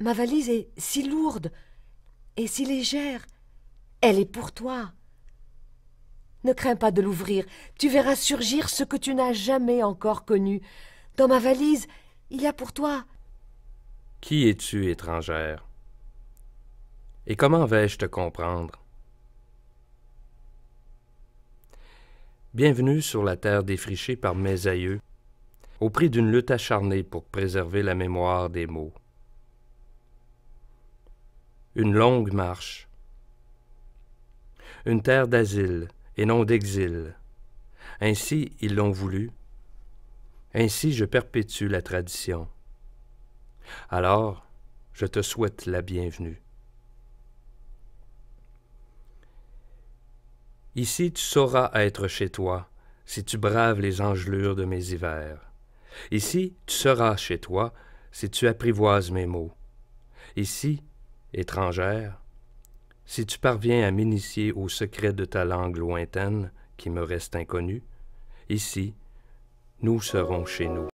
Ma valise est si lourde et si légère. Elle est pour toi. Ne crains pas de l'ouvrir, tu verras surgir ce que tu n'as jamais encore connu. Dans ma valise, il y a pour toi. Qui es-tu, étrangère Et comment vais-je te comprendre Bienvenue sur la terre défrichée par mes aïeux, au prix d'une lutte acharnée pour préserver la mémoire des mots une longue marche. Une terre d'asile et non d'exil. Ainsi ils l'ont voulu. Ainsi je perpétue la tradition. Alors, je te souhaite la bienvenue. Ici tu sauras être chez toi si tu braves les engelures de mes hivers. Ici tu seras chez toi si tu apprivoises mes mots. Ici Étrangère, si tu parviens à m'initier au secret de ta langue lointaine, qui me reste inconnue, ici, nous serons chez nous.